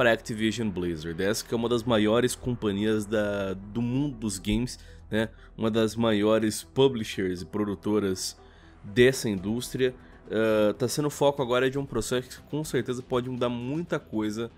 para Activision Blizzard. Essa que é uma das maiores companhias da, do mundo dos games, né? Uma das maiores publishers e produtoras dessa indústria. Está ah, uh, sendo foco agora de um processo que com certeza pode mudar muita coisa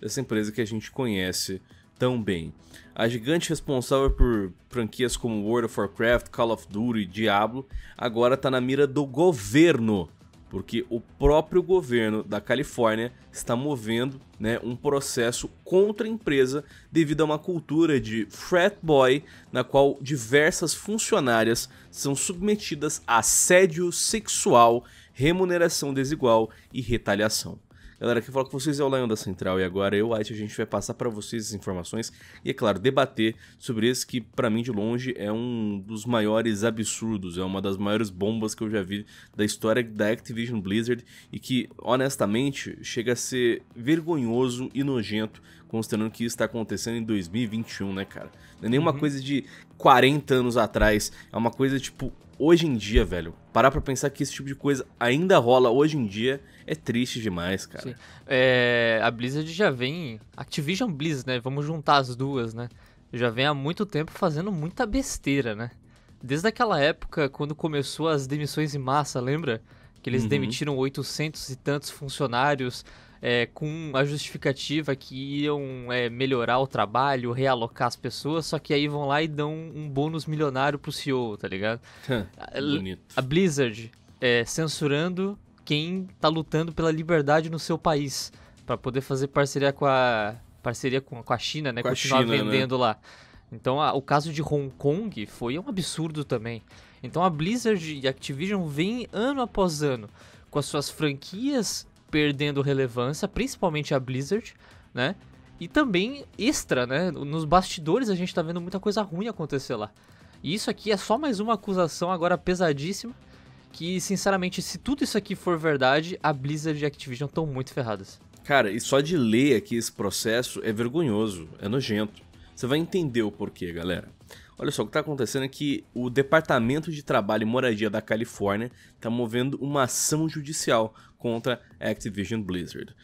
dessa empresa que a gente conhece tão bem. A gigante responsável por franquias como World of Warcraft, Call of Duty e Diablo agora está na mira do governo porque o próprio governo da Califórnia está movendo né, um processo contra a empresa devido a uma cultura de frat boy, na qual diversas funcionárias são submetidas a assédio sexual, remuneração desigual e retaliação. Galera, quem fala com vocês é o Lion da Central e agora eu, White, a gente vai passar para vocês as informações e, é claro, debater sobre esse que, para mim, de longe, é um dos maiores absurdos, é uma das maiores bombas que eu já vi da história da Activision Blizzard e que, honestamente, chega a ser vergonhoso e nojento considerando que isso está acontecendo em 2021, né, cara? Não é nenhuma uhum. coisa de 40 anos atrás, é uma coisa tipo hoje em dia, velho. Parar pra pensar que esse tipo de coisa ainda rola hoje em dia é triste demais, cara. Sim. É, a Blizzard já vem. Activision Blizzard, né? Vamos juntar as duas, né? Já vem há muito tempo fazendo muita besteira, né? Desde aquela época, quando começou as demissões em massa, lembra? Que eles uhum. demitiram 800 e tantos funcionários é, com a justificativa que iam é, melhorar o trabalho, realocar as pessoas, só que aí vão lá e dão um bônus milionário pro CEO, tá ligado? Bonito. A, a Blizzard é, censurando quem tá lutando pela liberdade no seu país, para poder fazer parceria com a parceria com, com a China, né, com continuar China, né? vendendo né? lá. Então, a, o caso de Hong Kong foi um absurdo também. Então, a Blizzard e a Activision vem ano após ano com as suas franquias perdendo relevância, principalmente a Blizzard, né? E também extra, né? Nos bastidores a gente tá vendo muita coisa ruim acontecer lá. E isso aqui é só mais uma acusação agora pesadíssima. Que, sinceramente, se tudo isso aqui for verdade, a Blizzard e a Activision estão muito ferradas. Cara, e só de ler aqui esse processo é vergonhoso, é nojento. Você vai entender o porquê, galera. Olha só, o que está acontecendo é que o Departamento de Trabalho e Moradia da Califórnia está movendo uma ação judicial contra a Activision Blizzard.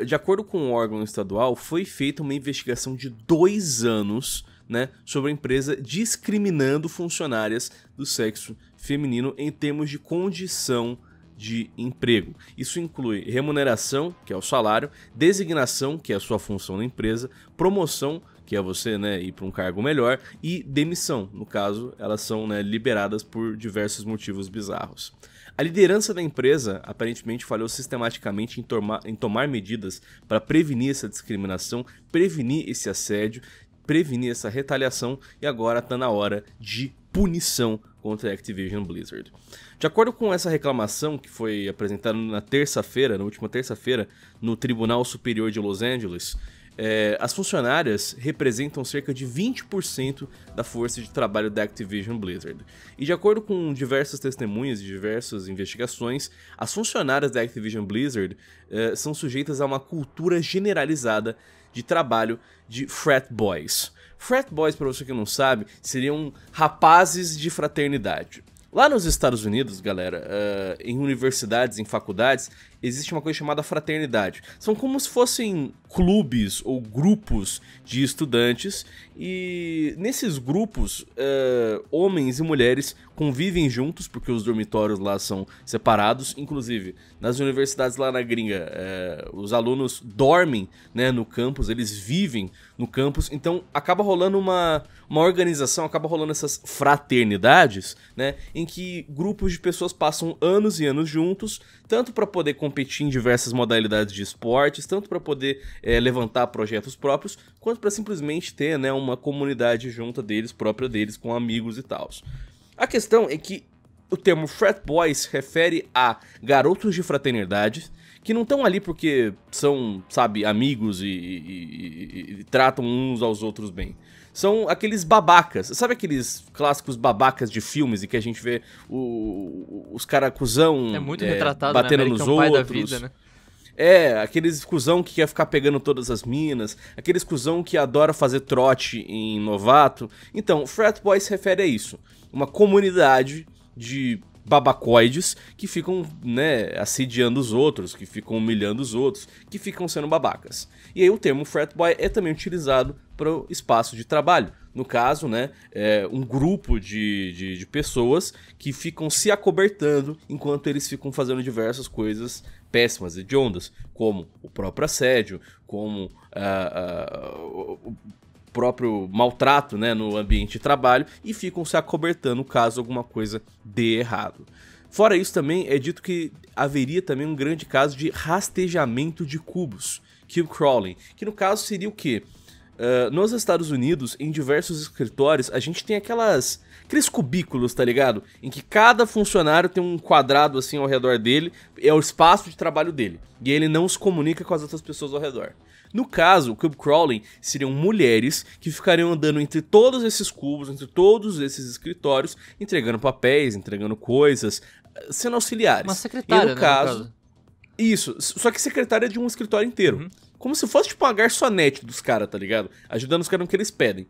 Uh, de acordo com o um órgão estadual, foi feita uma investigação de dois anos né, sobre a empresa discriminando funcionárias do sexo feminino em termos de condição de emprego. Isso inclui remuneração, que é o salário, designação, que é a sua função na empresa, promoção que é você né, ir para um cargo melhor, e demissão, no caso, elas são né, liberadas por diversos motivos bizarros. A liderança da empresa aparentemente falhou sistematicamente em, toma em tomar medidas para prevenir essa discriminação, prevenir esse assédio, prevenir essa retaliação e agora está na hora de punição contra a Activision Blizzard. De acordo com essa reclamação que foi apresentada na terça-feira, na última terça-feira, no Tribunal Superior de Los Angeles, é, as funcionárias representam cerca de 20% da força de trabalho da Activision Blizzard. E de acordo com diversas testemunhas e diversas investigações, as funcionárias da Activision Blizzard é, são sujeitas a uma cultura generalizada de trabalho de frat boys. Frat boys, para você que não sabe, seriam rapazes de fraternidade. Lá nos Estados Unidos, galera, uh, em universidades, em faculdades, existe uma coisa chamada fraternidade. São como se fossem clubes ou grupos de estudantes, e nesses grupos, uh, homens e mulheres convivem juntos, porque os dormitórios lá são separados. Inclusive, nas universidades lá na gringa, é, os alunos dormem né, no campus, eles vivem no campus. Então, acaba rolando uma, uma organização, acaba rolando essas fraternidades, né, em que grupos de pessoas passam anos e anos juntos, tanto para poder competir em diversas modalidades de esportes, tanto para poder é, levantar projetos próprios, quanto para simplesmente ter né, uma comunidade junta deles, própria deles, com amigos e tal. A questão é que o termo frat boys se refere a garotos de fraternidade que não estão ali porque são, sabe, amigos e, e, e, e, tratam uns aos outros bem. São aqueles babacas, sabe aqueles clássicos babacas de filmes em que a gente vê o, os caracuzão é é, né, batendo né? nos outros. Pai da vida, né? É, aqueles cuzão que quer ficar pegando todas as minas, aqueles cuzão que adora fazer trote em novato. Então, frat boy se refere a isso. Uma comunidade de babacoides que ficam, né, assediando os outros, que ficam humilhando os outros, que ficam sendo babacas. E aí o termo frat boy é também utilizado para o espaço de trabalho. No caso, né, é um grupo de, de, de pessoas que ficam se acobertando enquanto eles ficam fazendo diversas coisas péssimas, e de ondas como o próprio assédio, como ah, ah, o próprio maltrato né, no ambiente de trabalho e ficam se acobertando caso alguma coisa dê errado. Fora isso, também é dito que haveria também um grande caso de rastejamento de cubos, cube crawling, que no caso seria o quê? Ah, nos Estados Unidos, em diversos escritórios, a gente tem aquelas aqueles cubículos, tá ligado? Em que cada funcionário tem um quadrado assim ao redor dele, é o espaço de trabalho dele. E ele não se comunica com as outras pessoas ao redor. No caso, o cube crawling seriam mulheres que ficariam andando entre todos esses cubos, entre todos esses escritórios, entregando papéis, entregando coisas, sendo auxiliares. Uma secretária, e no, né, caso, no caso, isso, só que secretária de um escritório inteiro. Uhum como se fosse tipo uma garçonete dos caras, tá ligado? Ajudando os caras no que eles pedem.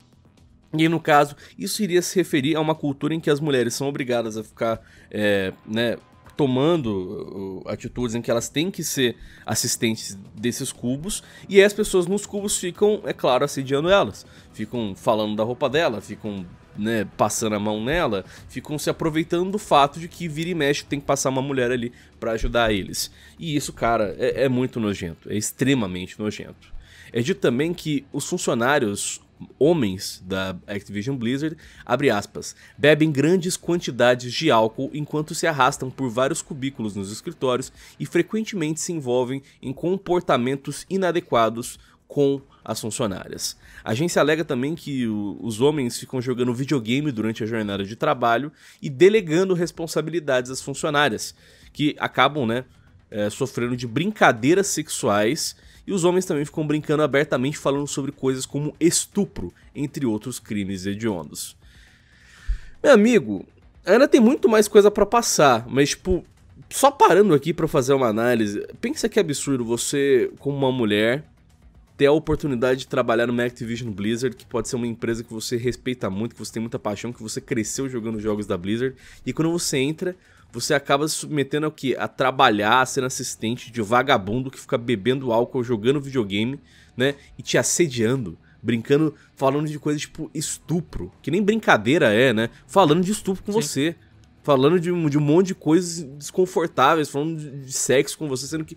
E no caso, isso iria se referir a uma cultura em que as mulheres são obrigadas a ficar, é, né, tomando atitudes em que elas têm que ser assistentes desses cubos, e as pessoas nos cubos ficam, é claro, assediando elas. Ficam falando da roupa dela, ficam né, passando a mão nela, ficam se aproveitando do fato de que vira e mexe tem que passar uma mulher ali para ajudar eles. E isso, cara, é, é muito nojento, é extremamente nojento. É dito também que os funcionários homens da Activision Blizzard, abre aspas, bebem grandes quantidades de álcool enquanto se arrastam por vários cubículos nos escritórios e frequentemente se envolvem em comportamentos inadequados com às funcionárias. A agência alega também que o, os homens ficam jogando videogame durante a jornada de trabalho e delegando responsabilidades às funcionárias, que acabam né, é, sofrendo de brincadeiras sexuais e os homens também ficam brincando abertamente falando sobre coisas como estupro, entre outros crimes hediondos. Meu amigo, ainda tem muito mais coisa para passar, mas tipo, só parando aqui para fazer uma análise, pensa que absurdo você, como uma mulher, ter a oportunidade de trabalhar no Activision Blizzard, que pode ser uma empresa que você respeita muito, que você tem muita paixão, que você cresceu jogando jogos da Blizzard, e quando você entra, você acaba se submetendo ao quê? A trabalhar, a ser assistente de vagabundo que fica bebendo álcool, jogando videogame, né? E te assediando brincando, falando de coisas tipo estupro, que nem brincadeira é, né? Falando de estupro com Sim. você, falando de, de, um monte de coisas desconfortáveis, falando de, de, sexo com você, sendo que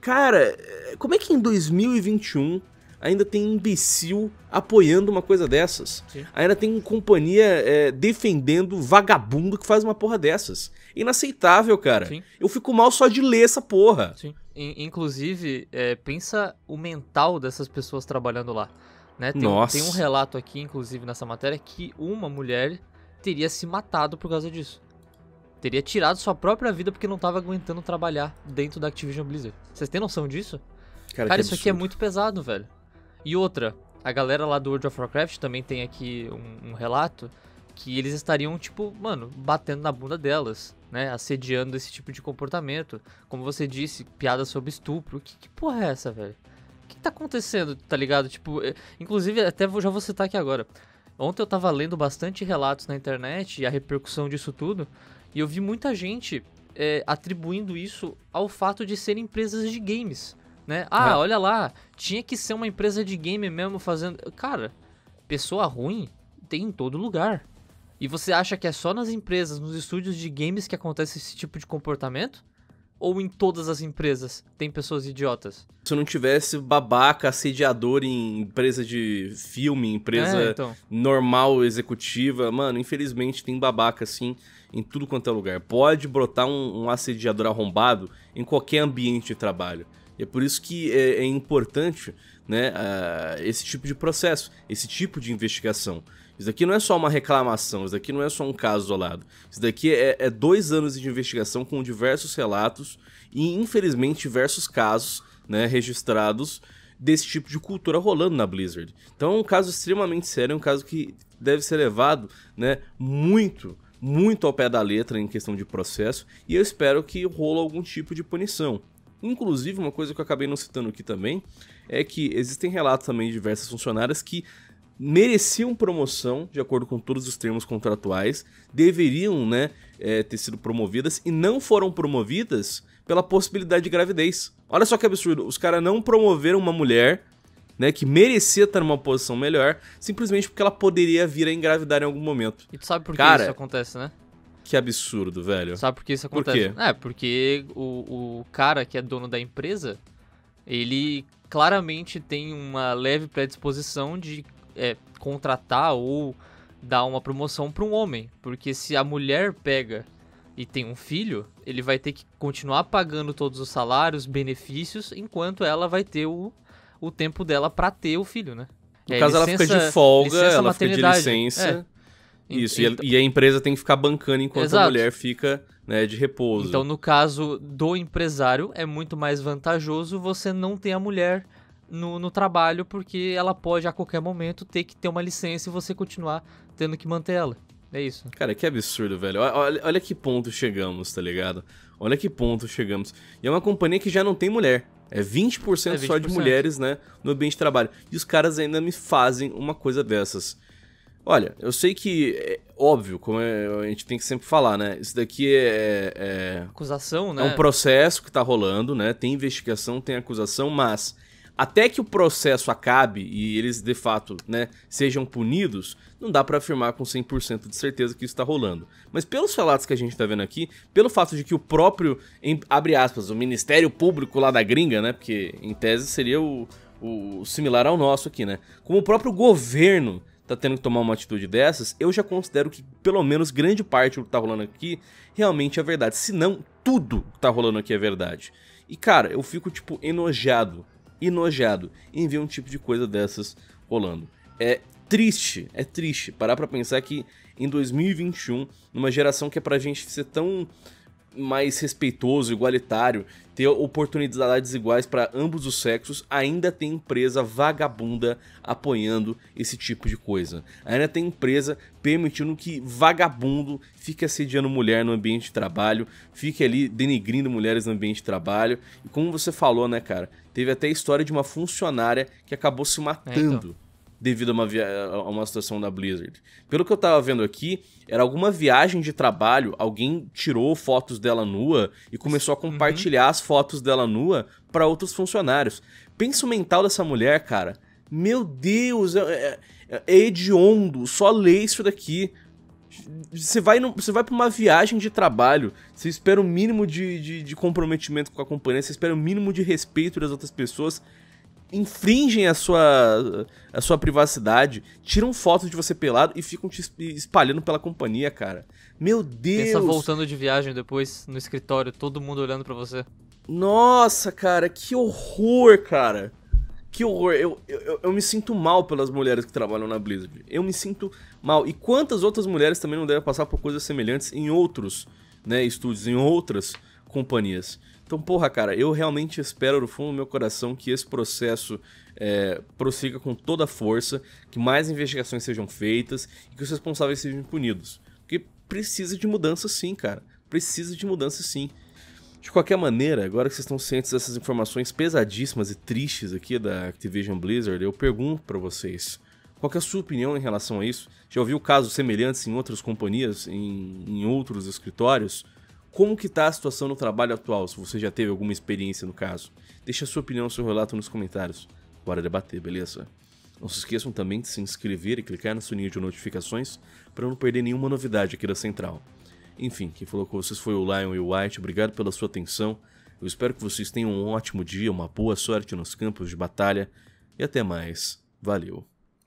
Cara, como é que em 2021 ainda tem imbecil apoiando uma coisa dessas? Sim. Ainda tem companhia é, defendendo vagabundo que faz uma porra dessas. Inaceitável, cara. Sim. Eu fico mal só de ler essa porra. Sim. Inclusive, é, pensa o mental dessas pessoas trabalhando lá. Né? Tem, Nossa. tem um relato aqui, inclusive, nessa matéria, que uma mulher teria se matado por causa disso teria tirado sua própria vida porque não tava aguentando trabalhar dentro da Activision Blizzard. Vocês têm noção disso? Cara, Cara isso aqui é muito pesado, velho. E outra, a galera lá do World of Warcraft também tem aqui um, um relato que eles estariam, tipo, mano, batendo na bunda delas, né? Assediando esse tipo de comportamento. Como você disse, piada sobre estupro. Que, que porra é essa, velho? O que, que tá acontecendo, tá ligado? Tipo, é, inclusive, até vou, já vou citar aqui agora. Ontem eu tava lendo bastante relatos na internet e a repercussão disso tudo e eu vi muita gente é, atribuindo isso ao fato de serem empresas de games. Né? Ah, é. olha lá, tinha que ser uma empresa de game mesmo fazendo. Cara, pessoa ruim tem em todo lugar. E você acha que é só nas empresas, nos estúdios de games que acontece esse tipo de comportamento? ou em todas as empresas tem pessoas idiotas? Se não tivesse babaca, assediador em empresa de filme, empresa é, então. normal, executiva, mano, infelizmente tem babaca assim em tudo quanto é lugar. Pode brotar um, um assediador arrombado em qualquer ambiente de trabalho. E é por isso que é, é importante né, uh, esse tipo de processo, esse tipo de investigação. Isso daqui não é só uma reclamação, isso daqui não é só um caso isolado. Isso daqui é, é dois anos de investigação com diversos relatos e, infelizmente, diversos casos né, registrados desse tipo de cultura rolando na Blizzard. Então é um caso extremamente sério, é um caso que deve ser levado né, muito, muito ao pé da letra em questão de processo, e eu espero que rola algum tipo de punição. Inclusive, uma coisa que eu acabei não citando aqui também é que existem relatos também de diversas funcionárias que mereciam promoção, de acordo com todos os termos contratuais, deveriam né, é, ter sido promovidas e não foram promovidas pela possibilidade de gravidez. Olha só que absurdo, os caras não promoveram uma mulher né, que merecia estar numa posição melhor, simplesmente porque ela poderia vir a engravidar em algum momento. E tu sabe por cara, que isso acontece, né? Que absurdo, velho. Sabe por que isso acontece? Por quê? É, porque o, o cara que é dono da empresa, ele claramente tem uma leve predisposição de é, contratar ou dar uma promoção para um homem, porque se a mulher pega e tem um filho, ele vai ter que continuar pagando todos os salários, benefícios, enquanto ela vai ter o, o tempo dela para ter o filho, né? No é, caso, licença, ela fica de folga, ela fica de licença. É. Isso, então, e, a, empresa tem que ficar bancando enquanto exato. a mulher fica né, de repouso. Então, no caso do empresário, é muito mais vantajoso você não ter a mulher no, no, trabalho, porque ela pode a qualquer momento ter que ter uma licença e você continuar tendo que manter ela. É isso. Cara, que absurdo, velho. Olha, olha que ponto chegamos, tá ligado? Olha que ponto chegamos. E é uma companhia que já não tem mulher. É 20%, é 20%. só de mulheres, né, no ambiente de trabalho. E os caras ainda me fazem uma coisa dessas. Olha, eu sei que é óbvio, como é, a gente tem que sempre falar, né? Isso daqui é, é. Acusação, né? É um né? processo que tá rolando, né? Tem investigação, tem acusação, mas até que o processo acabe e eles de fato né, sejam punidos, não dá para afirmar com 100% de certeza que isso está rolando. Mas pelos relatos que a gente está vendo aqui, pelo fato de que o próprio, em, abre aspas, o Ministério Público lá da gringa, né? Porque em tese seria o, o similar ao nosso aqui, né? Como o próprio governo tá tendo que tomar uma atitude dessas, eu já considero que pelo menos grande parte do que tá rolando aqui realmente é verdade. Se não, tudo que tá rolando aqui é verdade. E cara, eu fico tipo enojado enojado em ver um tipo de coisa dessas rolando. É triste, é triste parar para pensar que em 2021, numa geração que é pra gente ser tão mais respeitoso, igualitário, ter oportunidades iguais para ambos os sexos, ainda tem empresa vagabunda apoiando esse tipo de coisa. Ainda tem empresa permitindo que vagabundo fique assediando mulher no ambiente de trabalho, fique ali denigrindo mulheres no ambiente de trabalho. E como você falou, né, cara? Teve até a história de uma funcionária que acabou se matando. É, então devido a uma, a uma situação da Blizzard. Pelo que eu tava vendo aqui, era alguma viagem de trabalho, alguém tirou fotos dela nua e começou a uhum. compartilhar uhum. as fotos dela nua para outros funcionários. Pensa o mental dessa mulher, cara. Meu Deus, é, é, é, é hediondo, só lê isso daqui. Você vai, você vai pra uma viagem de trabalho, você espera o mínimo de, de, de comprometimento com a companhia, você espera o mínimo de respeito das outras pessoas infringem a sua, a sua privacidade, tiram fotos de você pelado e ficam te espalhando pela companhia, cara. Meu Deus! Pensa voltando de viagem depois no escritório, todo mundo olhando para você. Nossa, cara, que horror, cara. Que horror. Eu, eu, eu me sinto mal pelas mulheres que trabalham na Blizzard. Eu me sinto mal. E quantas outras mulheres também não devem passar por coisas semelhantes em outros né, estúdios, em outras companhias. Então, porra, cara, eu realmente espero do fundo do meu coração que esse processo é, prossiga com toda a força, que mais investigações sejam feitas e que os responsáveis sejam punidos. Porque precisa de mudança sim, cara. Precisa de mudança sim. De qualquer maneira, agora que vocês estão cientes dessas informações pesadíssimas e tristes aqui da Activision Blizzard, eu pergunto para vocês, qual é a sua opinião em relação a isso? Já ouviu casos semelhantes em outras companhias, em, em outros escritórios? Como que tá a situação no trabalho atual, se você já teve alguma experiência no caso? Deixa a sua opinião, seu relato nos comentários. Bora debater, beleza? Não se esqueçam também de se inscrever e clicar no sininho de notificações para não perder nenhuma novidade aqui da Central. Enfim, quem falou com vocês foi o Lion e o White, obrigado pela sua atenção. Eu espero que vocês tenham um ótimo dia, uma boa sorte nos campos de batalha e até mais. Valeu!